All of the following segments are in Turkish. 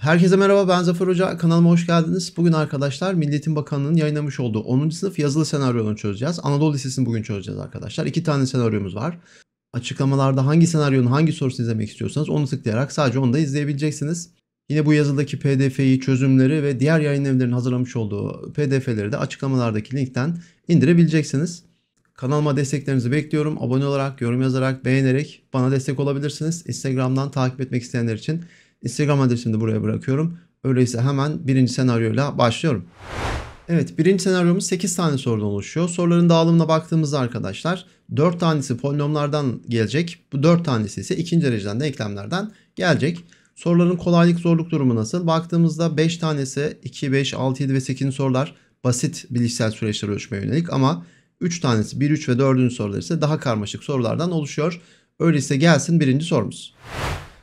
Herkese merhaba ben Zafer Hoca kanalıma hoş geldiniz. Bugün arkadaşlar Milliyetin Bakanlığı'nın yayınlamış olduğu 10. sınıf yazılı senaryonu çözeceğiz. Anadolu Lisesi'ni bugün çözeceğiz arkadaşlar. İki tane senaryomuz var. Açıklamalarda hangi senaryonun hangi sorusunu izlemek istiyorsanız onu tıklayarak sadece onu da izleyebileceksiniz. Yine bu yazıdaki pdf'yi, çözümleri ve diğer yayın evlerinin hazırlamış olduğu pdf'leri de açıklamalardaki linkten indirebileceksiniz. Kanalıma desteklerinizi bekliyorum. Abone olarak, yorum yazarak, beğenerek bana destek olabilirsiniz. Instagram'dan takip etmek isteyenler için Instagram adresimi de buraya bırakıyorum. Öyleyse hemen birinci senaryoyla başlıyorum. Evet birinci senaryomuz 8 tane sorudan oluşuyor. Soruların dağılımına baktığımızda arkadaşlar 4 tanesi polinomlardan gelecek. Bu 4 tanesi ise ikinci dereceden de eklemlerden gelecek. Soruların kolaylık zorluk durumu nasıl? Baktığımızda 5 tanesi 2, 5, 6, 7 ve 8. sorular basit bilişsel süreçler ölçmeye yönelik ama 3 tanesi 1, 3 ve 4. sorular ise daha karmaşık sorulardan oluşuyor. Öyleyse gelsin birinci sorumuz.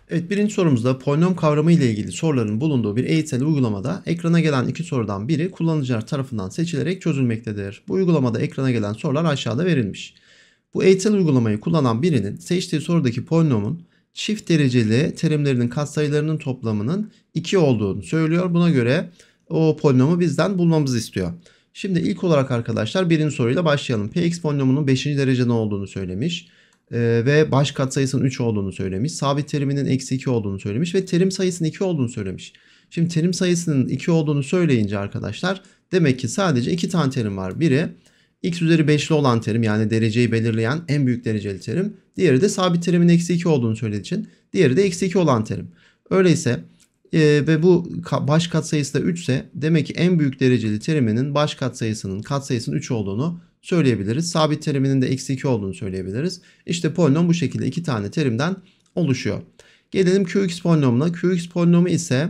Evet birinci sorumuzda polinom kavramı ile ilgili soruların bulunduğu bir eğitsel uygulamada ekrana gelen iki sorudan biri kullanıcılar tarafından seçilerek çözülmektedir. Bu uygulamada ekrana gelen sorular aşağıda verilmiş. Bu eğitsel uygulamayı kullanan birinin seçtiği sorudaki polinomun çift dereceli terimlerinin katsayılarının toplamının 2 olduğunu söylüyor. Buna göre o polinomu bizden bulmamızı istiyor. Şimdi ilk olarak arkadaşlar birinci soruyla başlayalım. Px polinomunun 5. derecede olduğunu söylemiş. Ee, ve baş katsayısının 3 olduğunu söylemiş. Sabit teriminin eksi 2 olduğunu söylemiş ve terim sayısının 2 olduğunu söylemiş. Şimdi terim sayısının 2 olduğunu söyleyince arkadaşlar demek ki sadece 2 tane terim var. Biri x üzeri 5'li olan terim yani dereceyi belirleyen en büyük dereceli terim. Diğeri de sabit terimin eksi 2 olduğunu söylediği için. Diğeri de eksi 2 olan terim. Öyleyse e, ve bu ka baş katsayısı da 3 ise demek ki en büyük dereceli teriminin baş katsayısının katsayısının 3 olduğunu söyleyebiliriz. Sabit teriminin de eksi 2 olduğunu söyleyebiliriz. İşte polinom bu şekilde iki tane terimden oluşuyor. Gelelim Qx polinomuna. Qx polinomu ise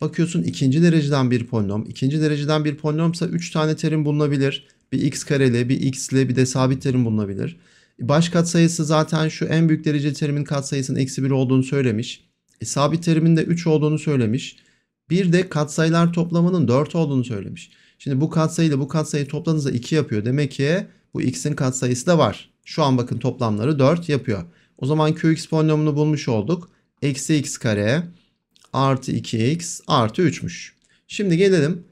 bakıyorsun ikinci dereceden bir polinom. İkinci dereceden bir polinomsa 3 tane terim bulunabilir. Bir x kareli, bir x ile bir de sabit terim bulunabilir. Baş katsayısı zaten şu en büyük derece terimin katsayısının eksi 1 olduğunu söylemiş. E, sabit terimin de 3 olduğunu söylemiş. Bir de katsayılar toplamının 4 olduğunu söylemiş. Şimdi bu katsayıyla bu katsayı topladığınızda 2 yapıyor. Demek ki bu x'in katsayısı da var. Şu an bakın toplamları 4 yapıyor. O zaman qx polinomunu bulmuş olduk. Eksi x kare artı 2x artı 3'müş. Şimdi gelelim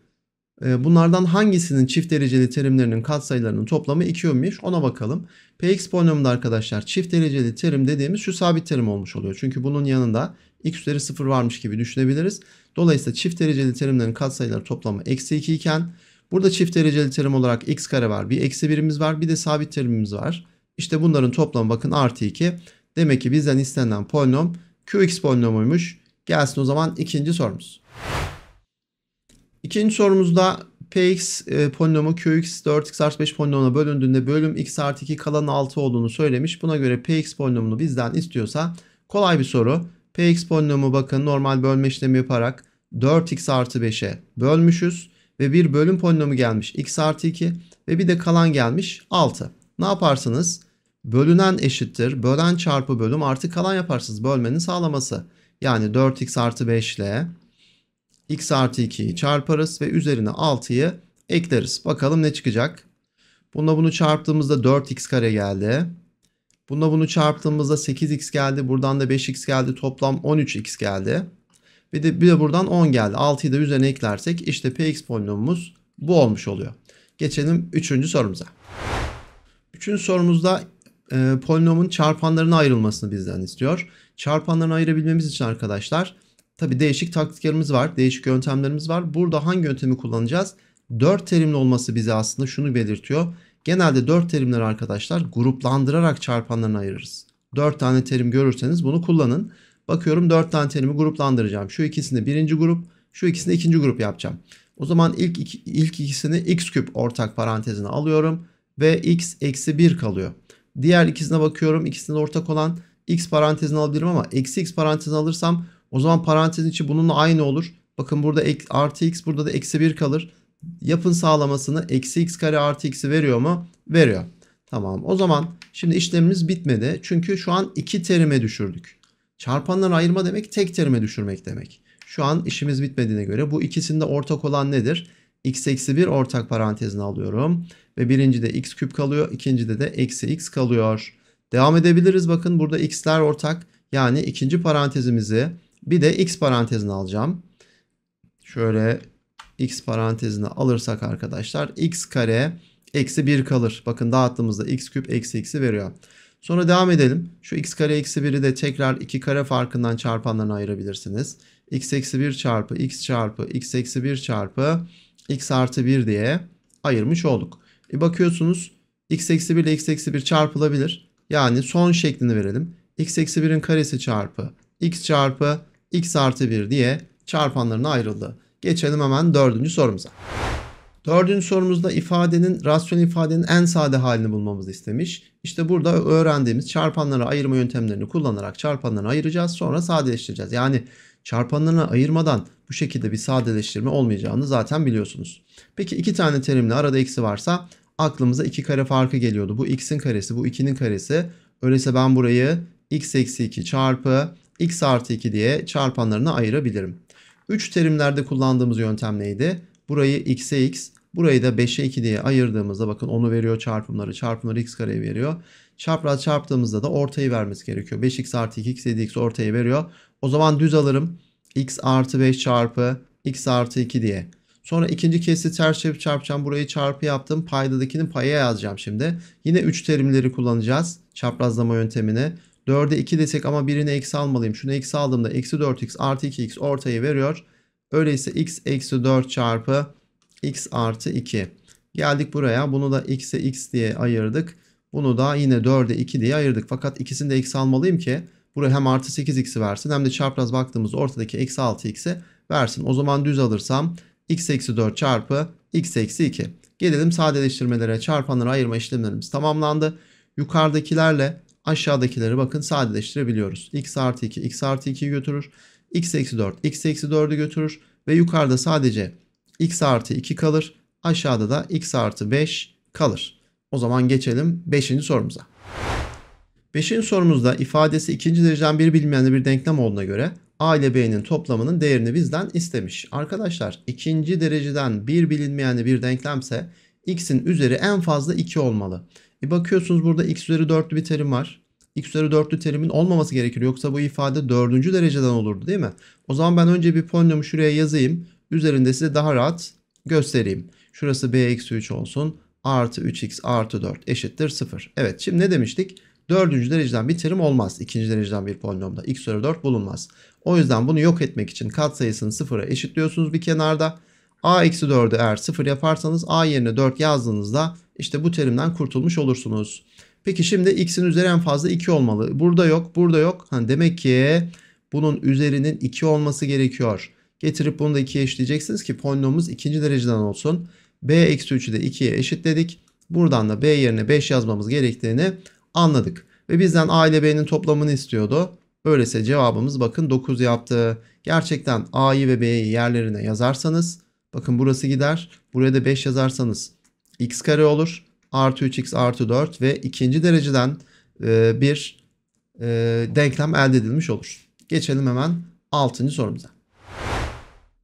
e, Bunlardan hangisinin çift dereceli terimlerinin katsayılarının toplamı 2 olmuş ona bakalım. Px polinomunda arkadaşlar çift dereceli terim dediğimiz şu sabit terim olmuş oluyor. Çünkü bunun yanında x üzeri 0 varmış gibi düşünebiliriz. Dolayısıyla çift dereceli terimlerin katsayıları toplamı eksi 2 iken burada çift dereceli terim olarak x kare var. Bir eksi birimiz var bir de sabit terimimiz var. İşte bunların toplamı bakın artı 2. Demek ki bizden istenilen polinom qx polinomuymuş. Gelsin o zaman ikinci sorumuz. İkinci sorumuzda px e, polinomu qx 4x artı 5 polinomuna bölündüğünde bölüm x artı 2 kalan 6 olduğunu söylemiş. Buna göre px polinomunu bizden istiyorsa kolay bir soru. Px polinomu bakın normal bölme işlemi yaparak 4x artı 5'e bölmüşüz. Ve bir bölüm polinomu gelmiş x artı 2 ve bir de kalan gelmiş 6. Ne yaparsınız? Bölünen eşittir. Bölen çarpı bölüm artı kalan yaparsınız. Bölmenin sağlaması. Yani 4x artı 5 ile x artı 2'yi çarparız ve üzerine 6'yı ekleriz. Bakalım ne çıkacak? Bununla bunu çarptığımızda 4x kare geldi. Bununla bunu çarptığımızda 8x geldi. Buradan da 5x geldi. Toplam 13x geldi. Bir de, bir de buradan 10 geldi. 6'yı da üzerine eklersek işte px polinomumuz bu olmuş oluyor. Geçelim 3. sorumuza. 3. sorumuzda e, polinomun çarpanlarına ayrılmasını bizden istiyor. Çarpanlarını ayırabilmemiz için arkadaşlar tabi değişik taktiklerimiz var. Değişik yöntemlerimiz var. Burada hangi yöntemi kullanacağız? 4 terimli olması bize aslında şunu belirtiyor. Genelde 4 terimleri arkadaşlar gruplandırarak çarpanlarını ayırırız. 4 tane terim görürseniz bunu kullanın. Bakıyorum 4 tane terimi gruplandıracağım. Şu ikisini birinci grup, şu ikisini ikinci grup yapacağım. O zaman ilk, iki, ilk ikisini x küp ortak parantezine alıyorum ve x eksi 1 kalıyor. Diğer ikisine bakıyorum. İkisinin ortak olan x parantezini alabilirim ama eksi x parantezini alırsam o zaman parantezin içi bununla aynı olur. Bakın burada artı x burada da eksi 1 kalır yapın sağlamasını eksi x kare artı x'i veriyor mu? Veriyor. Tamam o zaman şimdi işlemimiz bitmedi. Çünkü şu an iki terime düşürdük. Çarpanları ayırma demek tek terime düşürmek demek. Şu an işimiz bitmediğine göre bu ikisinde ortak olan nedir? x eksi 1 ortak parantezini alıyorum. Ve birincide x küp kalıyor. ikincide de eksi x kalıyor. Devam edebiliriz. Bakın burada x'ler ortak. Yani ikinci parantezimizi bir de x parantezini alacağım. Şöyle x parantezine alırsak arkadaşlar x kare eksi 1 kalır. Bakın dağıttığımızda x küp eksi x'i veriyor. Sonra devam edelim. Şu x kare eksi 1'i de tekrar 2 kare farkından çarpanlarına ayırabilirsiniz. x eksi 1 çarpı x çarpı x eksi 1 çarpı x artı 1 diye ayırmış olduk. E bakıyorsunuz x eksi 1 ile x eksi 1 çarpılabilir. Yani son şeklini verelim. x eksi 1'in karesi çarpı x çarpı x artı 1 diye çarpanlarına ayrıldı. Geçelim hemen dördüncü sorumuza. Dördüncü sorumuzda ifadenin, rasyonel ifadenin en sade halini bulmamızı istemiş. İşte burada öğrendiğimiz çarpanlara ayırma yöntemlerini kullanarak çarpanları ayıracağız sonra sadeleştireceğiz. Yani çarpanlarına ayırmadan bu şekilde bir sadeleştirme olmayacağını zaten biliyorsunuz. Peki iki tane terimle arada eksi varsa aklımıza iki kare farkı geliyordu. Bu x'in karesi bu 2'nin karesi. Öyleyse ben burayı x eksi 2 çarpı x artı 2 diye çarpanlarına ayırabilirim. 3 terimlerde kullandığımız yöntem neydi? Burayı x'e x, burayı da 5'e 2 diye ayırdığımızda bakın onu veriyor çarpımları, çarpımları x kareye veriyor. Çapraz çarptığımızda da ortayı vermesi gerekiyor. 5x artı 2x 7x ortayı veriyor. O zaman düz alırım. x artı 5 çarpı x artı 2 diye. Sonra ikinci kesi ters çevir çarpacağım. Burayı çarpı yaptım. Paydadakini paya yazacağım şimdi. Yine 3 terimleri kullanacağız. Çaprazlama yöntemini. 4'e 2 desek ama birini eksi almalıyım. Şunu eksi aldığımda eksi 4x artı 2x ortayı veriyor. Öyleyse x eksi 4 çarpı x artı 2. Geldik buraya. Bunu da x'e x diye ayırdık. Bunu da yine 4'e 2 diye ayırdık. Fakat ikisini de eksi almalıyım ki buraya hem artı 8x'i versin hem de çapraz baktığımız ortadaki eksi 6x'i versin. O zaman düz alırsam x eksi 4 çarpı x eksi 2. Gelelim sadeleştirmelere çarpanları ayırma işlemlerimiz tamamlandı. Yukarıdakilerle aşağıdakileri bakın sadeleştirebiliyoruz. x artı 2 x artı 2'yi götürür. x eksi 4 x eksi 4'ü götürür. Ve yukarıda sadece x artı 2 kalır. Aşağıda da x artı 5 kalır. O zaman geçelim 5. sorumuza. 5. sorumuzda ifadesi ikinci dereceden bir bilmeyenli bir denklem olduğuna göre A ile B'nin toplamının değerini bizden istemiş. Arkadaşlar ikinci dereceden bir bilinmeyenli bir denklemse x'in üzeri en fazla 2 olmalı. E bakıyorsunuz burada x üzeri 4'lü bir terim var. x üzeri 4'lü terimin olmaması gerekir. Yoksa bu ifade 4. dereceden olurdu değil mi? O zaman ben önce bir polinomu şuraya yazayım. Üzerinde size daha rahat göstereyim. Şurası b eksi 3 olsun. Artı 3x artı 4 eşittir 0. Evet şimdi ne demiştik? Dördüncü dereceden bir terim olmaz. İkinci dereceden bir polinomda x üzeri 4 bulunmaz. O yüzden bunu yok etmek için katsayısını sıfıra eşitliyorsunuz bir kenarda a eksi 4'ü eğer 0 yaparsanız a yerine 4 yazdığınızda işte bu terimden kurtulmuş olursunuz. Peki şimdi x'in üzeri en fazla 2 olmalı. Burada yok, burada yok. Ha, demek ki bunun üzerinin 2 olması gerekiyor. Getirip bunu da 2'ye eşitleyeceksiniz ki polinomumuz ikinci dereceden olsun. b eksi 3'ü de 2'ye eşitledik. Buradan da b yerine 5 yazmamız gerektiğini anladık. Ve bizden a ile b'nin toplamını istiyordu. Böylese cevabımız bakın 9 yaptı. Gerçekten a'yı ve b'yi yerlerine yazarsanız Bakın burası gider. Buraya da 5 yazarsanız x kare olur. Artı 3x artı 4 ve ikinci dereceden e, bir e, denklem elde edilmiş olur. Geçelim hemen 6. sorumuza.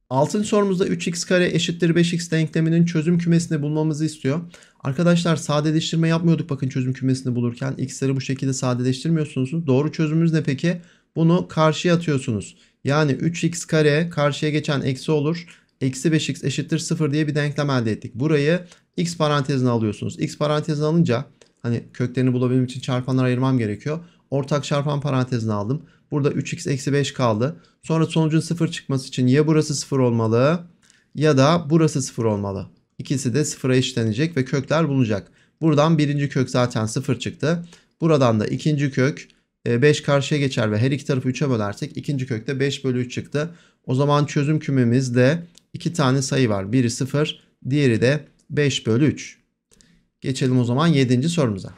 6. sorumuzda 3x kare eşittir 5x denkleminin çözüm kümesini bulmamızı istiyor. Arkadaşlar sadeleştirme yapmıyorduk bakın çözüm kümesini bulurken. X'leri bu şekilde sadeleştirmiyorsunuz. Doğru çözümümüz ne peki? Bunu karşıya atıyorsunuz. Yani 3x kare karşıya geçen eksi olur eksi 5x eşittir 0 diye bir denklem elde ettik. Burayı x parantezine alıyorsunuz. x parantezine alınca hani köklerini bulabilmek için çarpanları ayırmam gerekiyor. Ortak çarpan parantezine aldım. Burada 3x eksi 5 kaldı. Sonra sonucun 0 çıkması için ya burası 0 olmalı ya da burası 0 olmalı. İkisi de 0'a eşitlenecek ve kökler bulunacak. Buradan birinci kök zaten 0 çıktı. Buradan da ikinci kök 5 e, karşıya geçer ve her iki tarafı 3'e bölersek ikinci kökte 5 bölü 3 çıktı. O zaman çözüm kümemiz de iki tane sayı var. Biri 0, diğeri de 5 bölü 3. Geçelim o zaman 7. sorumuza.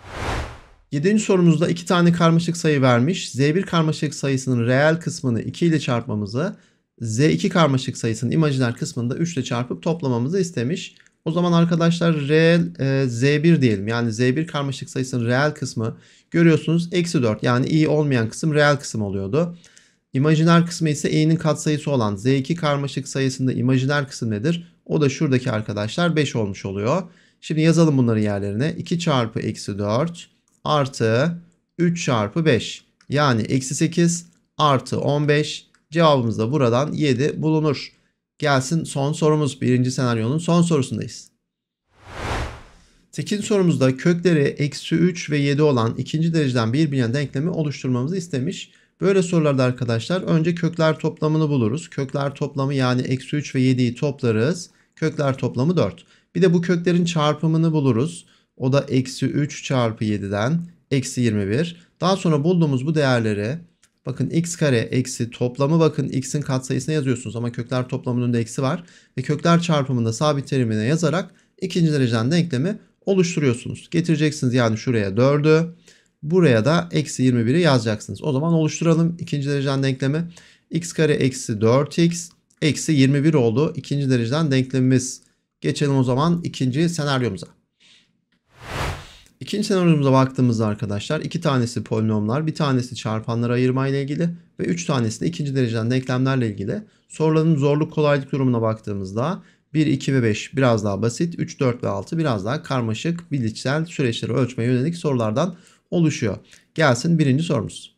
7. sorumuzda iki tane karmaşık sayı vermiş. Z1 karmaşık sayısının reel kısmını 2 ile çarpmamızı, Z2 karmaşık sayısının imajiner kısmını da 3 ile çarpıp toplamamızı istemiş. O zaman arkadaşlar reel e, Z1 diyelim. Yani Z1 karmaşık sayısının reel kısmı görüyorsunuz eksi 4 yani iyi olmayan kısım reel kısım oluyordu. İmajiner kısmı ise e'nin katsayısı olan z2 karmaşık sayısında imajiner kısım nedir? O da şuradaki arkadaşlar 5 olmuş oluyor. Şimdi yazalım bunların yerlerine. 2 çarpı eksi 4 artı 3 çarpı 5 yani eksi 8 artı 15 cevabımız da buradan 7 bulunur. Gelsin son sorumuz. Birinci senaryonun son sorusundayız. Tekin sorumuzda kökleri eksi 3 ve 7 olan ikinci dereceden birbirine denklemi oluşturmamızı istemiş. Böyle sorularda arkadaşlar önce kökler toplamını buluruz. Kökler toplamı yani eksi 3 ve 7'yi toplarız. Kökler toplamı 4. Bir de bu köklerin çarpımını buluruz. O da eksi 3 çarpı 7'den eksi 21. Daha sonra bulduğumuz bu değerleri bakın x kare eksi toplamı bakın x'in katsayısına yazıyorsunuz ama kökler toplamının da eksi var. Ve kökler çarpımında sabit terimine yazarak ikinci dereceden denklemi oluşturuyorsunuz. Getireceksiniz yani şuraya 4'ü Buraya da eksi 21'i yazacaksınız. O zaman oluşturalım ikinci dereceden denklemi. x kare eksi 4x eksi 21 oldu. ikinci dereceden denklemimiz. Geçelim o zaman ikinci senaryomuza. İkinci senaryomuza baktığımızda arkadaşlar iki tanesi polinomlar, bir tanesi çarpanları ayırma ile ilgili ve üç tanesi de ikinci dereceden denklemlerle ilgili. Soruların zorluk kolaylık durumuna baktığımızda 1, 2 ve 5 biraz daha basit, 3, 4 ve 6 biraz daha karmaşık, bilişsel süreçleri ölçmeye yönelik sorulardan oluşuyor. Gelsin birinci sorumuz.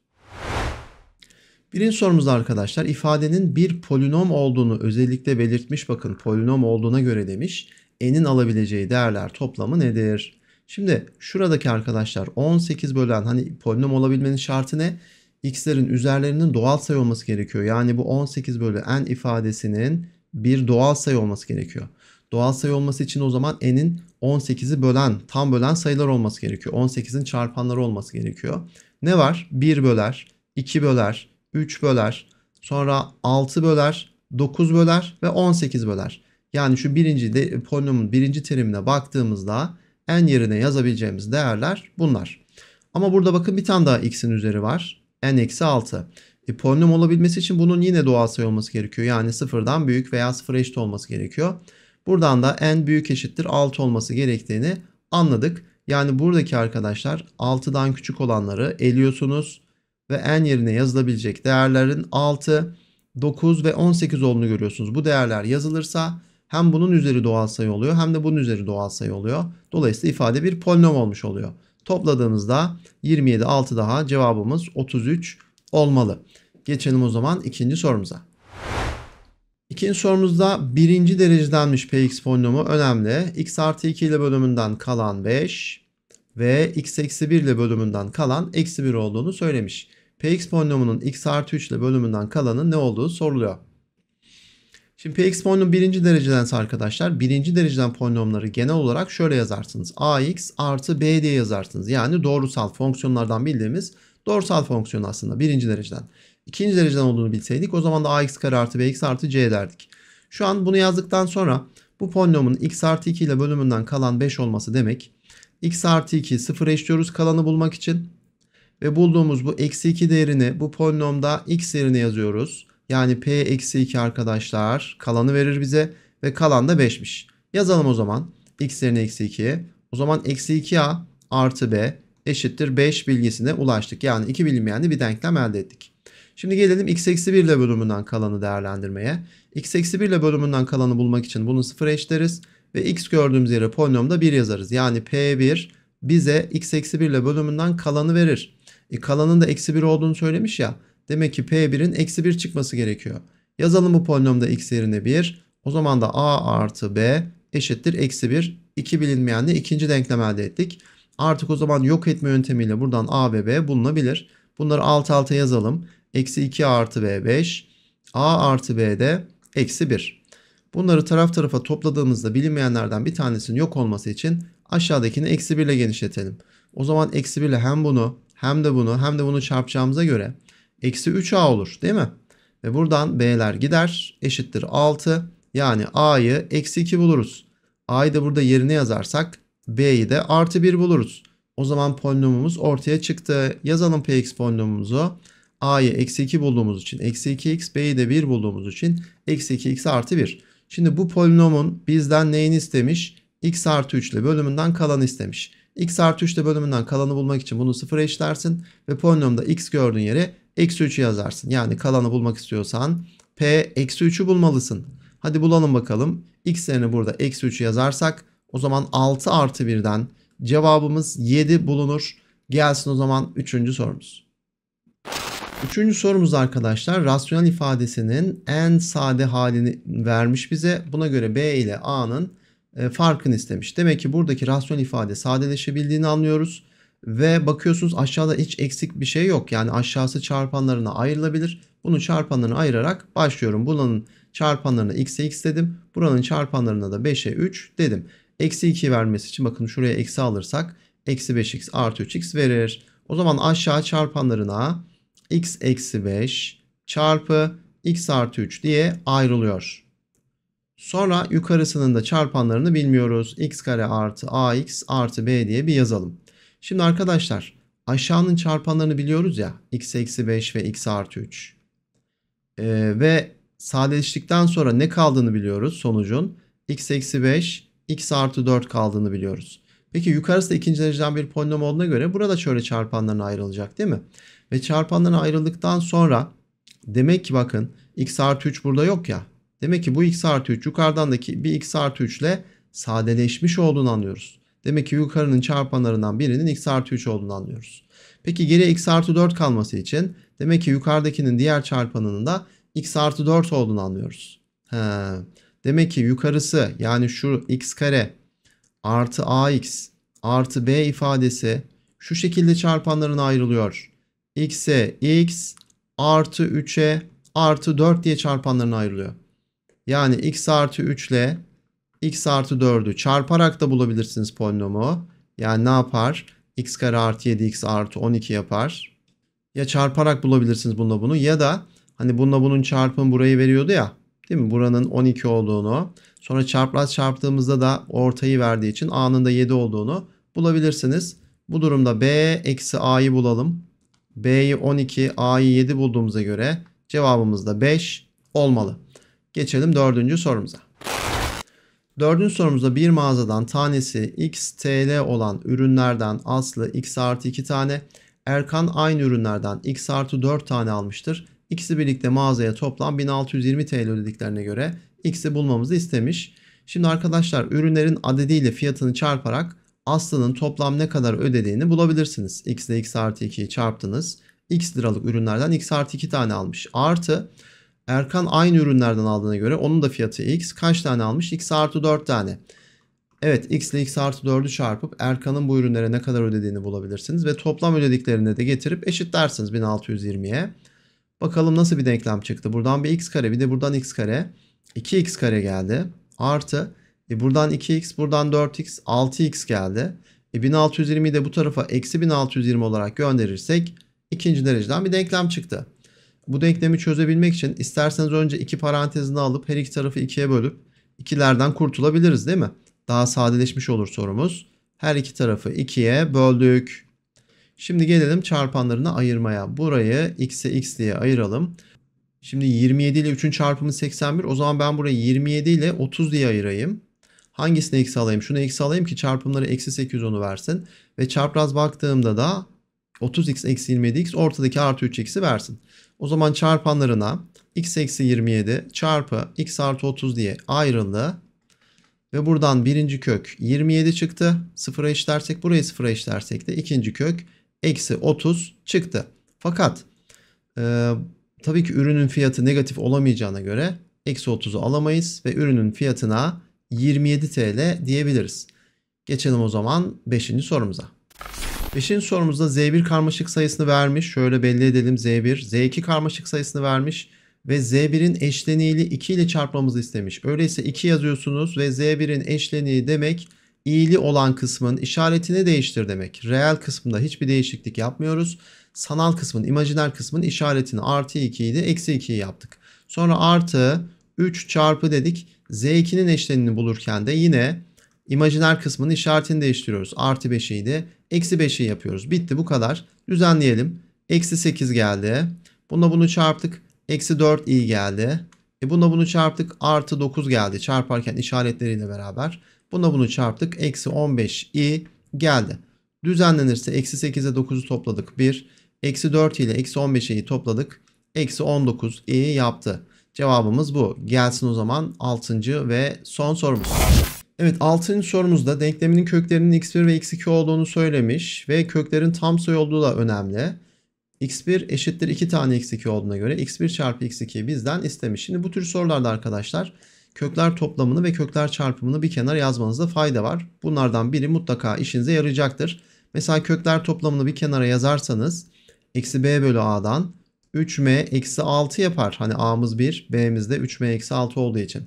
Birinci sorumuzda arkadaşlar ifadenin bir polinom olduğunu özellikle belirtmiş bakın polinom olduğuna göre demiş. N'in alabileceği değerler toplamı nedir? Şimdi şuradaki arkadaşlar 18 bölen hani polinom olabilmenin şartı ne? X'lerin üzerlerinin doğal sayı olması gerekiyor. Yani bu 18 bölü n ifadesinin bir doğal sayı olması gerekiyor. Doğal sayı olması için o zaman n'in 18'i bölen, tam bölen sayılar olması gerekiyor. 18'in çarpanları olması gerekiyor. Ne var? 1 böler, 2 böler, 3 böler, sonra 6 böler, 9 böler ve 18 böler. Yani şu birinci de, polinomun birinci terimine baktığımızda n yerine yazabileceğimiz değerler bunlar. Ama burada bakın bir tane daha x'in üzeri var. n eksi 6. E, polinom olabilmesi için bunun yine doğal sayı olması gerekiyor. Yani sıfırdan büyük veya sıfıra eşit olması gerekiyor. Buradan da n büyük eşittir 6 olması gerektiğini anladık. Yani buradaki arkadaşlar 6'dan küçük olanları eliyorsunuz ve n yerine yazılabilecek değerlerin 6, 9 ve 18 olduğunu görüyorsunuz. Bu değerler yazılırsa hem bunun üzeri doğal sayı oluyor hem de bunun üzeri doğal sayı oluyor. Dolayısıyla ifade bir polinom olmuş oluyor. Topladığımızda 27 6 daha cevabımız 33 olmalı. Geçelim o zaman ikinci sorumuza. İkinci sorumuzda birinci derecedenmiş px polinomu önemli. x artı 2 ile bölümünden kalan 5 ve x eksi 1 ile bölümünden kalan eksi 1 olduğunu söylemiş. px polinomunun x artı 3 ile bölümünden kalanın ne olduğu soruluyor. Şimdi px polinomu birinci derecedense arkadaşlar birinci dereceden polinomları genel olarak şöyle yazarsınız. ax artı b diye yazarsınız. Yani doğrusal fonksiyonlardan bildiğimiz doğrusal fonksiyon aslında birinci dereceden ikinci dereceden olduğunu bilseydik o zaman da ax kare artı bx artı c derdik. Şu an bunu yazdıktan sonra bu polinomun x artı 2 ile bölümünden kalan 5 olması demek. x artı 2 sıfır eşliyoruz kalanı bulmak için. Ve bulduğumuz bu eksi 2 değerini bu polinomda x yerine yazıyoruz. Yani p eksi 2 arkadaşlar kalanı verir bize ve kalan da 5'miş. Yazalım o zaman x yerine eksi 2. O zaman eksi 2a artı b eşittir 5 bilgisine ulaştık. Yani 2 bilinmeyenli bir denklem elde ettik. Şimdi gelelim x eksi 1 ile bölümünden kalanı değerlendirmeye. x eksi 1 ile bölümünden kalanı bulmak için bunu 0 eşleriz. Ve x gördüğümüz yere polinomda 1 yazarız. Yani p1 bize x eksi 1 ile bölümünden kalanı verir. E, kalanın da eksi 1 olduğunu söylemiş ya. Demek ki p1'in eksi 1 çıkması gerekiyor. Yazalım bu polinomda x yerine 1. O zaman da a artı b eşittir eksi 1. 2 bilinmeyenle ikinci denklem elde ettik. Artık o zaman yok etme yöntemiyle buradan a ve b bulunabilir. Bunları alt alta yazalım. Eksi 2 artı b 5. A artı b de eksi 1. Bunları taraf tarafa topladığımızda bilinmeyenlerden bir tanesinin yok olması için aşağıdakini eksi 1 ile genişletelim. O zaman eksi 1 ile hem bunu hem de bunu hem de bunu çarpacağımıza göre eksi 3a olur değil mi? Ve buradan b'ler gider eşittir 6 yani a'yı eksi 2 buluruz. a'yı da burada yerine yazarsak b'yi de artı 1 buluruz. O zaman polinomumuz ortaya çıktı. Yazalım px polinomumuzu a'yı eksi 2 bulduğumuz için eksi 2x b'yi de 1 bulduğumuz için eksi 2x artı 1. Şimdi bu polinomun bizden neyini istemiş? x artı 3 ile bölümünden kalanı istemiş. x artı 3 ile bölümünden kalanı bulmak için bunu sıfıra eşlersin ve polinomda x gördüğün yere eksi 3'ü yazarsın. Yani kalanı bulmak istiyorsan p eksi 3'ü bulmalısın. Hadi bulalım bakalım. x yerine burada eksi 3'ü yazarsak o zaman 6 artı 1'den cevabımız 7 bulunur. Gelsin o zaman 3. sorumuz. Üçüncü sorumuz arkadaşlar rasyonel ifadesinin en sade halini vermiş bize. Buna göre B ile A'nın e, farkını istemiş. Demek ki buradaki rasyonel ifade sadeleşebildiğini anlıyoruz. Ve bakıyorsunuz aşağıda hiç eksik bir şey yok. Yani aşağısı çarpanlarına ayrılabilir. Bunu çarpanlarına ayırarak başlıyorum. Buranın çarpanlarına x'e x dedim. Buranın çarpanlarına da 5'e 3 dedim. Eksi 2 vermesi için bakın şuraya eksi alırsak eksi 5x artı 3x verir. O zaman aşağı çarpanlarına x eksi 5 çarpı x artı 3 diye ayrılıyor. Sonra yukarısının da çarpanlarını bilmiyoruz. x kare artı ax artı b diye bir yazalım. Şimdi arkadaşlar aşağının çarpanlarını biliyoruz ya. x eksi 5 ve x artı 3. Ee, ve sadeleştikten sonra ne kaldığını biliyoruz sonucun. x eksi 5, x artı 4 kaldığını biliyoruz. Peki yukarısı da ikinci dereceden bir polinom olduğuna göre burada şöyle çarpanlarına ayrılacak değil mi? Ve çarpandan ayrıldıktan sonra demek ki bakın x artı 3 burada yok ya. Demek ki bu x artı 3 yukarıdandaki bir x artı 3 ile sadeleşmiş olduğunu anlıyoruz. Demek ki yukarının çarpanlarından birinin x artı 3 olduğunu anlıyoruz. Peki geri x artı 4 kalması için demek ki yukarıdakinin diğer çarpanının da x artı 4 olduğunu anlıyoruz. He. Demek ki yukarısı yani şu x kare artı ax artı b ifadesi şu şekilde çarpanlarına ayrılıyor x'e x artı 3'e artı 4 diye çarpanlarına ayrılıyor. Yani x artı 3 ile x artı 4'ü çarparak da bulabilirsiniz polinomu. Yani ne yapar? x kare artı 7 x artı 12 yapar. Ya çarparak bulabilirsiniz bununla bunu ya da hani bununla bunun çarpımı burayı veriyordu ya. Değil mi? Buranın 12 olduğunu. Sonra çarpmaz çarptığımızda da ortayı verdiği için a'nın da 7 olduğunu bulabilirsiniz. Bu durumda b eksi a'yı bulalım. B'yi 12, A'yı 7 bulduğumuza göre cevabımız da 5 olmalı. Geçelim dördüncü sorumuza. Dördüncü sorumuzda bir mağazadan tanesi x TL olan ürünlerden Aslı x artı 2 tane, Erkan aynı ürünlerden x artı 4 tane almıştır. İkisi birlikte mağazaya toplam 1620 TL ödediklerine göre x'i bulmamızı istemiş. Şimdi arkadaşlar ürünlerin adediyle fiyatını çarparak Aslı'nın toplam ne kadar ödediğini bulabilirsiniz. X ile X artı 2'yi çarptınız. X liralık ürünlerden X artı 2 tane almış. Artı Erkan aynı ürünlerden aldığına göre onun da fiyatı X. Kaç tane almış? X artı 4 tane. Evet X ile X artı 4'ü çarpıp Erkan'ın bu ürünlere ne kadar ödediğini bulabilirsiniz. Ve toplam ödediklerini de getirip eşitlersiniz 1620'ye. Bakalım nasıl bir denklem çıktı. Buradan bir X kare bir de buradan X kare. 2X kare geldi. Artı e buradan 2x, buradan 4x, 6x geldi. E 1620'yi de bu tarafa eksi 1620 olarak gönderirsek ikinci dereceden bir denklem çıktı. Bu denklemi çözebilmek için isterseniz önce iki parantezini alıp her iki tarafı ikiye bölüp ikilerden kurtulabiliriz değil mi? Daha sadeleşmiş olur sorumuz. Her iki tarafı ikiye böldük. Şimdi gelelim çarpanlarını ayırmaya. Burayı x'e x diye ayıralım. Şimdi 27 ile 3'ün çarpımı 81. O zaman ben burayı 27 ile 30 diye ayırayım. Hangisini eksi alayım? Şunu eksi alayım ki çarpımları eksi 810'u versin. Ve çapraz baktığımda da 30x eksi 27x ortadaki artı 3x'i versin. O zaman çarpanlarına x eksi 27 çarpı x artı 30 diye ayrıldı. Ve buradan birinci kök 27 çıktı. Sıfıra eşitlersek burayı sıfıra eşitlersek de ikinci kök eksi 30 çıktı. Fakat e, tabii ki ürünün fiyatı negatif olamayacağına göre eksi 30'u alamayız ve ürünün fiyatına 27 TL diyebiliriz. Geçelim o zaman 5. sorumuza. 5. sorumuzda Z1 karmaşık sayısını vermiş. Şöyle belli edelim Z1. Z2 karmaşık sayısını vermiş ve Z1'in eşleniğini 2 ile çarpmamızı istemiş. Öyleyse 2 yazıyorsunuz ve Z1'in eşleniği demek iyili olan kısmın işaretini değiştir demek. Reel kısmında hiçbir değişiklik yapmıyoruz. Sanal kısmın, imajiner kısmın işaretini artı 2 idi, eksi 2'yi yaptık. Sonra artı 3 çarpı dedik. Z2'nin eşlenini bulurken de yine imajiner kısmının işaretini değiştiriyoruz. Artı 5'i de eksi 5'i yapıyoruz. Bitti bu kadar. Düzenleyelim. Eksi 8 geldi. buna bunu çarptık. Eksi 4 i geldi. E bununla bunu çarptık. Artı 9 geldi. Çarparken işaretleriyle beraber. buna bunu çarptık. Eksi 15 i geldi. Düzenlenirse eksi 8'e 9'u topladık. 1. Eksi 4 ile eksi 15'i topladık. Eksi 19 i yaptı. Cevabımız bu. Gelsin o zaman 6. ve son sorumuz. Evet 6. sorumuzda denkleminin köklerinin x1 ve x2 olduğunu söylemiş ve köklerin tam sayı olduğu da önemli. x1 eşittir 2 tane x2 olduğuna göre x1 çarpı x2 bizden istemiş. Şimdi bu tür sorularda arkadaşlar kökler toplamını ve kökler çarpımını bir kenara yazmanızda fayda var. Bunlardan biri mutlaka işinize yarayacaktır. Mesela kökler toplamını bir kenara yazarsanız eksi b bölü a'dan 3m eksi 6 yapar. Hani a'mız 1, b'miz de 3m eksi 6 olduğu için.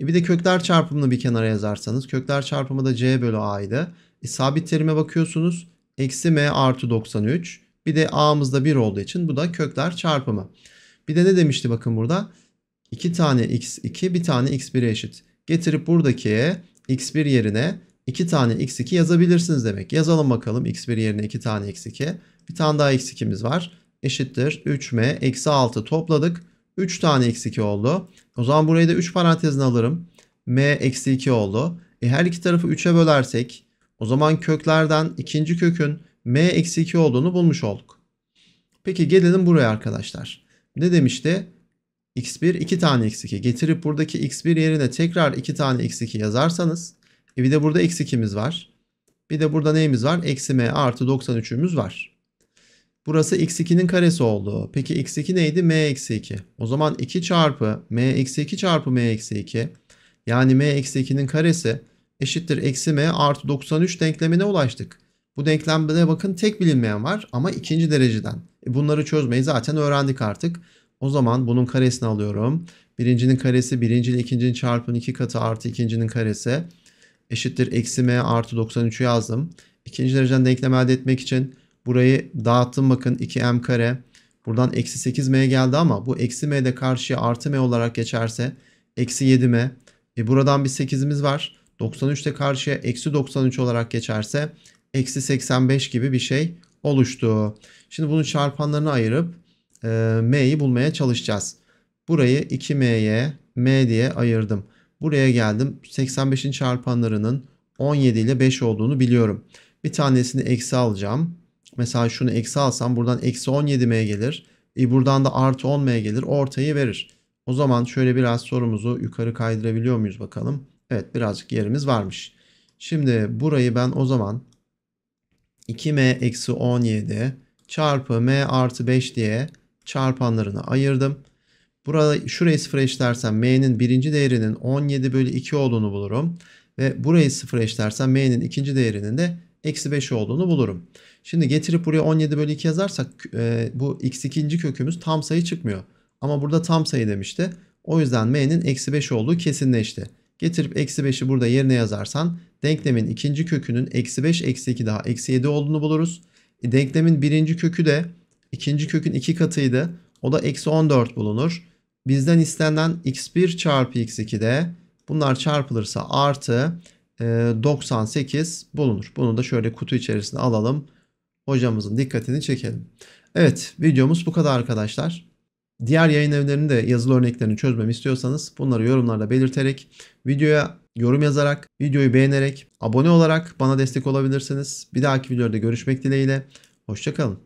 E bir de kökler çarpımını bir kenara yazarsanız. Kökler çarpımı da c bölü a'ydı. E sabit terime bakıyorsunuz. Eksi m artı 93. Bir de a'mız da 1 olduğu için bu da kökler çarpımı. Bir de ne demişti bakın burada? 2 tane x2 bir tane x1'e eşit. Getirip buradakiye x1 yerine 2 tane x2 yazabilirsiniz demek. Yazalım bakalım x1 yerine 2 tane x2. Bir tane daha x2'miz var eşittir 3m eksi 6 topladık. 3 tane eksi 2 oldu. O zaman burayı da 3 parantezine alırım. m eksi 2 oldu. E her iki tarafı 3'e bölersek o zaman köklerden ikinci kökün m eksi 2 olduğunu bulmuş olduk. Peki gelelim buraya arkadaşlar. Ne demişti? x1 2 tane eksi 2 getirip buradaki x1 yerine tekrar 2 tane eksi 2 yazarsanız e bir de burada eksi 2miz var. Bir de burada neyimiz var? Eksi m artı 93'ümüz var. Burası x2'nin karesi oldu. Peki x2 neydi? m-2. O zaman 2 çarpı m-2 çarpı m-2 yani m-2'nin karesi eşittir eksi m artı 93 denklemine ulaştık. Bu denklemde bakın tek bilinmeyen var ama ikinci dereceden. E, bunları çözmeyi zaten öğrendik artık. O zaman bunun karesini alıyorum. Birincinin karesi birinci ile ikincinin çarpının iki katı artı ikincinin karesi eşittir eksi m artı 93'ü yazdım. İkinci dereceden denklem elde etmek için Burayı dağıttım bakın 2m kare. Buradan eksi 8m geldi ama bu eksi m de karşıya artı m olarak geçerse eksi 7m. E buradan bir 8'imiz var. 93 de karşıya eksi 93 olarak geçerse eksi 85 gibi bir şey oluştu. Şimdi bunun çarpanlarını ayırıp e, m'yi bulmaya çalışacağız. Burayı 2m'ye m diye ayırdım. Buraya geldim. 85'in çarpanlarının 17 ile 5 olduğunu biliyorum. Bir tanesini eksi alacağım. Mesela şunu eksi alsam buradan eksi 17m'ye gelir. E buradan da artı 10m'ye gelir. Ortayı verir. O zaman şöyle biraz sorumuzu yukarı kaydırabiliyor muyuz bakalım. Evet birazcık yerimiz varmış. Şimdi burayı ben o zaman 2m eksi 17 çarpı m artı 5 diye çarpanlarına ayırdım. Burada şurayı sıfır eşitlersem m'nin birinci değerinin 17 bölü 2 olduğunu bulurum. Ve burayı sıfır eşitlersem m'nin ikinci değerinin de eksi 5 olduğunu bulurum. Şimdi getirip buraya 17 bölü 2 yazarsak e, bu x ikinci kökümüz tam sayı çıkmıyor. Ama burada tam sayı demişti. O yüzden m'nin eksi 5 olduğu kesinleşti. Getirip eksi 5'i burada yerine yazarsan denklemin ikinci kökünün eksi 5 eksi 2 daha eksi 7 olduğunu buluruz. E, denklemin birinci kökü de ikinci kökün iki katıydı. O da eksi 14 bulunur. Bizden istenen x1 çarpı x2 de bunlar çarpılırsa artı 98 bulunur. Bunu da şöyle kutu içerisine alalım. Hocamızın dikkatini çekelim. Evet videomuz bu kadar arkadaşlar. Diğer yayın evlerinin de yazılı örneklerini çözmemi istiyorsanız bunları yorumlarda belirterek, videoya yorum yazarak, videoyu beğenerek, abone olarak bana destek olabilirsiniz. Bir dahaki videoda görüşmek dileğiyle. Hoşçakalın.